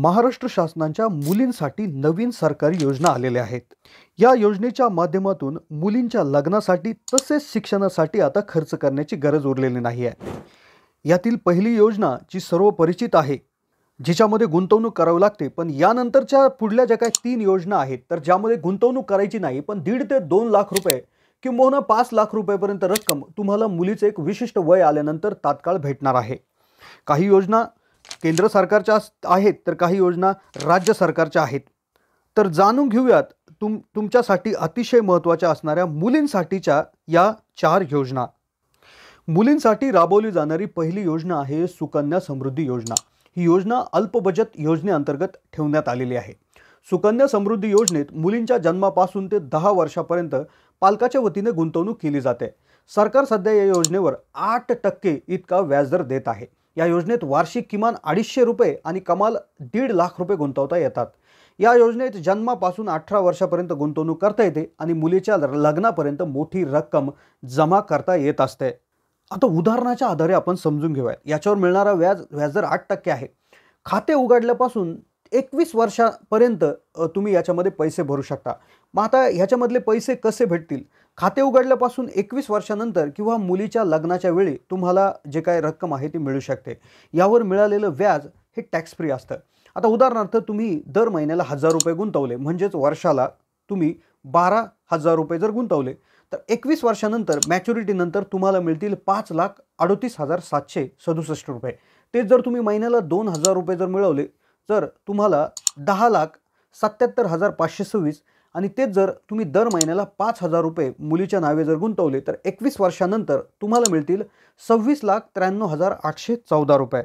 महाराष्ट्र शासनाच्या मुलींसाठी नवीन सरकारी योजना आलेल्या आहेत या योजनेच्या माध्यमातून मुलींच्या लग्नासाठी तसेच शिक्षणासाठी आता खर्च करण्याची गरज उरलेली नाही आहे यातील पहिली योजना जी सर्व परिचित आहे जिच्यामध्ये गुंतवणूक करावी लागते पण यानंतरच्या पुढल्या ज्या काही तीन योजना आहेत तर ज्यामध्ये गुंतवणूक करायची नाही पण दीड ते दोन लाख रुपये किंवा पाच लाख रुपयेपर्यंत रक्कम तुम्हाला मुलीचं एक विशिष्ट वय आल्यानंतर तात्काळ भेटणार आहे काही योजना केंद्र सरकारच्या आहेत तर काही योजना राज्य सरकारच्या आहेत तर जाणून घेऊयात तुम तुमच्यासाठी अतिशय महत्त्वाच्या असणाऱ्या मुलींसाठीच्या या चार योजना मुलींसाठी राबवली जाणारी पहिली योजना आहे सुकन्या समृद्धी योजना ही योजना अल्प बचत योजनेअंतर्गत ठेवण्यात आलेली आहे सुकन्या समृद्धी योजनेत मुलींच्या जन्मापासून ते दहा वर्षापर्यंत पालकाच्या वतीने गुंतवणूक केली जाते सरकार सध्या या योजनेवर आठ टक्के इतका व्याजदर देत आहे या योजनेत वार्षिक किमान अडीचशे रुपये आणि कमाल दीड लाख रुपये गुंतवता येतात या योजनेत जन्मापासून अठरा वर्षापर्यंत गुंतवणूक करता येते आणि मुलीच्या लग्नापर्यंत मोठी रक्कम जमा करता येत असते आता उदाहरणाच्या आधारे आपण समजून घेऊया याच्यावर मिळणारा व्याज व्याजदर आठ टक्के आहे खाते उघडल्यापासून एकवीस वर्षापर्यंत तुम्ही याच्यामध्ये पैसे भरू शकता मग आता ह्याच्यामधले पैसे कसे भेटतील खाते उघडल्यापासून एकवीस वर्षानंतर किंवा मुलीच्या लग्नाच्या वेळी तुम्हाला जे काय रक्कम आहे ती मिळू शकते यावर मिळालेलं व्याज हे टॅक्स फ्री असतं आता उदाहरणार्थ तुम्ही दर महिन्याला हजार रुपये गुंतवले म्हणजेच वर्षाला तुम्ही बारा हजार रुपये जर गुंतवले तर एकवीस वर्षानंतर मॅच्युरिटीनंतर तुम्हाला मिळतील पाच लाख अडोतीस हजार सातशे सदुसष्ट रुपये ते जर तुम्ही महिन्याला दोन हजार रुपये जर मिळवले जर तुम्हाला दहा लाख सत्याहत्तर हजार पाचशे सव्वीस आणि तेच जर तुम्ही दर महिन्याला पाच हजार रुपये मुलीच्या नावे जर गुंतवले तर एकवीस वर्षानंतर तुम्हाला मिळतील सव्वीस लाख त्र्याण्णव हजार आठशे चौदा रुपये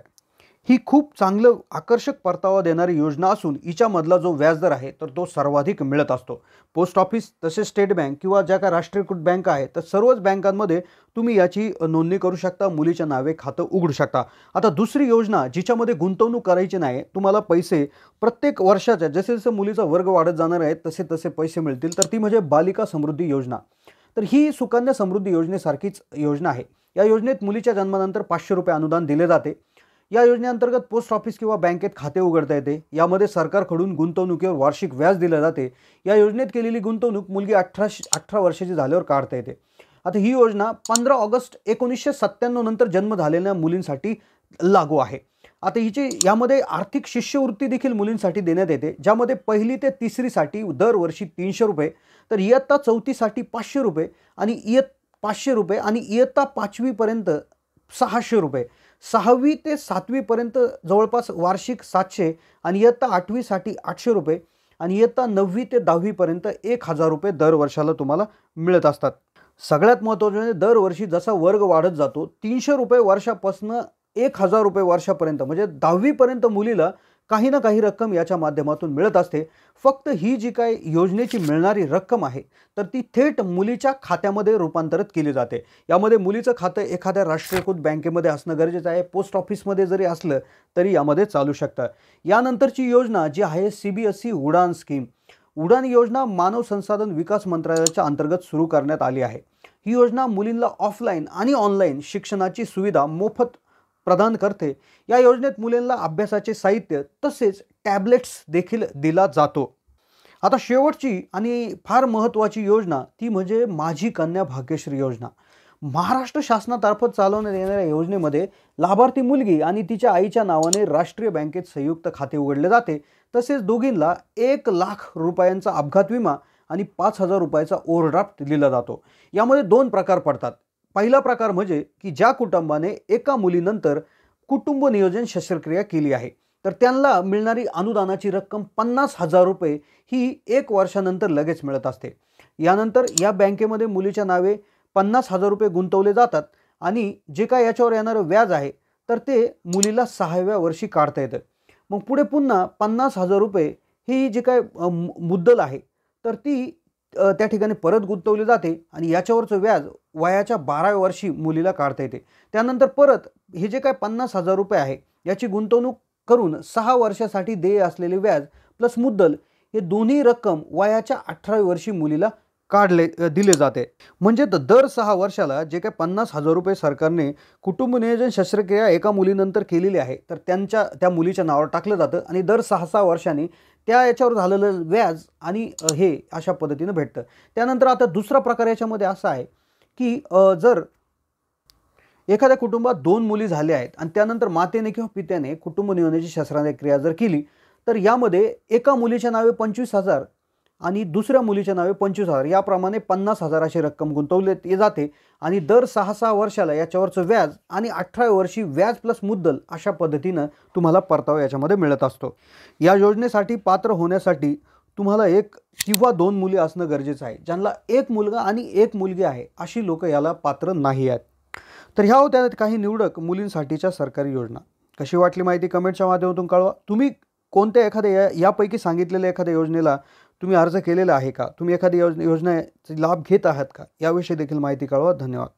ही खूप चांगलं आकर्षक परतावा देणारी योजना असून हिच्यामधला जो व्याजदर आहे तर तो सर्वाधिक मिळत असतो पोस्ट ऑफिस तसेच स्टेट बँक किंवा ज्या काय राष्ट्रीयकृत बँक आहे तर सर्वच बँकांमध्ये तुम्ही याची नोंदणी करू शकता मुलीच्या नावे खातं उघडू शकता आता दुसरी योजना जिच्यामध्ये गुंतवणूक करायची नाही तुम्हाला पैसे प्रत्येक वर्षाच्या जसे जसं मुलीचा वर्ग वाढत जाणार आहे तसे तसे पैसे मिळतील तर ती म्हणजे बालिका समृद्धी योजना तर ही सुकन्या समृद्धी योजनेसारखीच योजना आहे या योजनेत मुलीच्या जन्मानंतर पाचशे रुपये अनुदान दिले जाते या योजनेअंतर्गत पोस्ट ऑफिस किंवा बँकेत खाते उघडता येते यामध्ये सरकारकडून गुंतवणुकीवर वार्षिक व्याज दिलं जाते या योजनेत केलेली गुंतवणूक मुलगी अठराशे अठरा वर्षाची झाल्यावर काढता येते आता ही योजना पंधरा ऑगस्ट एकोणीसशे सत्त्याण्णव नंतर जन्म झालेल्या मुलींसाठी लागू आहे आता हिची यामध्ये आर्थिक शिष्यवृत्ती देखील मुलींसाठी देण्यात येते ज्यामध्ये पहिली ते तिसरीसाठी दरवर्षी तीनशे रुपये तर इयत्ता चौथीसाठी पाचशे रुपये आणि इयत पाचशे रुपये आणि इयत्ता पाचवीपर्यंत सहाशे रुपये सहावी ते सातवीपर्यंत जवळपास वार्षिक सातशे आणि इयत्ता आठवीसाठी आठशे रुपये आणि इयत्ता नववी ते दहावीपर्यंत एक हजार रुपये दर वर्षाला तुम्हाला मिळत असतात सगळ्यात महत्त्वाचं म्हणजे दरवर्षी जसा वर्ग वाढत जातो तीनशे रुपये वर्षापासनं एक हजार रुपये वर्षापर्यंत म्हणजे दहावीपर्यंत मुलीला काही ना काही रक्कम याच्या माध्यमातून मिळत असते फक्त ही जी काय योजनेची मिळणारी रक्कम आहे तर ती थेट मुलीच्या खात्यामध्ये रूपांतरित केली जाते यामध्ये मुलीचं खातं एखाद्या राष्ट्रीयकृत बँकेमध्ये असणं गरजेचं आहे पोस्ट ऑफिसमध्ये जरी असलं तरी यामध्ये चालू शकतं यानंतरची योजना जी आहे C B S Udan scheme Udan योजना मानव संसाधन विकास मंत्रालयाच्या अंतर्गत सुरू करण्यात आली आहे ही योजना मुलींना ऑफलाईन आणि ऑनलाईन शिक्षणाची सुविधा मोफत प्रदान करते या योजनेत मुलींना अभ्यासाचे साहित्य तसेच टॅबलेट्स देखील दिला जातो आता शेवटची आणि फार महत्त्वाची योजना ती म्हणजे माझी कन्या भाग्यश्री योजना महाराष्ट्र शासनातर्फत चालवण्यात येणाऱ्या योजनेमध्ये लाभार्थी मुलगी आणि तिच्या आईच्या नावाने राष्ट्रीय बँकेत संयुक्त खाते उघडले जाते तसेच दोघींना एक लाख रुपयांचा अपघात विमा आणि पाच हजार रुपयाचा ओव्हरड्राफ्ट दिला जातो यामध्ये दोन प्रकार पडतात पहिला प्रकार म्हणजे की ज्या कुटुंबाने एका मुलीनंतर कुटुंब नियोजन शस्त्रक्रिया केली आहे तर त्यांना मिळणारी अनुदानाची रक्कम पन्नास हजार रुपये ही एक वर्षानंतर लगेच मिळत असते यानंतर या बँकेमध्ये मुलीच्या नावे पन्नास हजार रुपये गुंतवले जातात आणि जे काय याच्यावर येणारं व्याज आहे तर ते मुलीला सहाव्या वर्षी काढता येतं मग पुढे पुन्हा पन्नास हजार रुपये ही जी काय मुद्दल आहे तर ती त्या ठिकाणी परत गुंतवली जाते आणि याच्यावरचं व्याज वयाच्या बाराव्या वर्षी मुलीला काढता येते त्यानंतर परत हे जे काय पन्नास हजार रुपये आहे याची गुंतवणूक करून सहा वर्षासाठी देय असलेले व्याज प्लस मुद्दल हे दोन्ही रक्कम वयाच्या अठराव्या वर्षी मुलीला काढले दिले जाते म्हणजे दर सहा वर्षाला जे काही पन्नास हजार रुपये सरकारने कुटुंब नियोजन शस्त्रक्रिया एका मुलीनंतर केलेली आहे तर त्यांच्या त्या मुलीच्या नावावर टाकलं जातं आणि दर सहा सहा वर्षांनी त्या याच्यावर झालेलं व्याज आणि हे अशा पद्धतीनं भेटतं त्यानंतर आता दुसरा प्रकार याच्यामध्ये असा आहे की जर एखाद्या कुटुंबात दोन मुली झाल्या आहेत आणि त्यानंतर मातेने किंवा पित्याने कुटुंब नियोजनाची शस्त्रक्रिया जर केली तर यामध्ये एका मुलीच्या नावे पंचवीस हजार आणि दुसऱ्या मुलीच्या नावे पंचवीस हजार याप्रमाणे पन्नास हजाराची रक्कम गुंतवली जाते आणि दर सहा सहा वर्षाला याच्यावरचं व्याज आणि अठरा वर्षी व्याज प्लस मुद्दल अशा पद्धतीनं तुम्हाला परतावा याच्यामध्ये मिळत असतो या योजनेसाठी पात्र होण्यासाठी तुम्हाला एक किंवा दोन मुली असणं गरजेचं आहे ज्यांना एक मुलगा आणि एक मुलगी आहे अशी लोक याला पात्र नाही आहेत तर ह्या होत्या काही निवडक मुलींसाठीच्या सरकारी योजना कशी वाटली माहिती कमेंटच्या माध्यमातून कळवा तुम्ही कोणत्या एखाद्या या यापैकी सांगितलेल्या एखाद्या योजनेला तुम्ही अर्ज केलेला आहे का तुम्ही एखादी योजना योजनेचा लाभ घेत आहात का याविषयी देखील माहिती कळवा धन्यवाद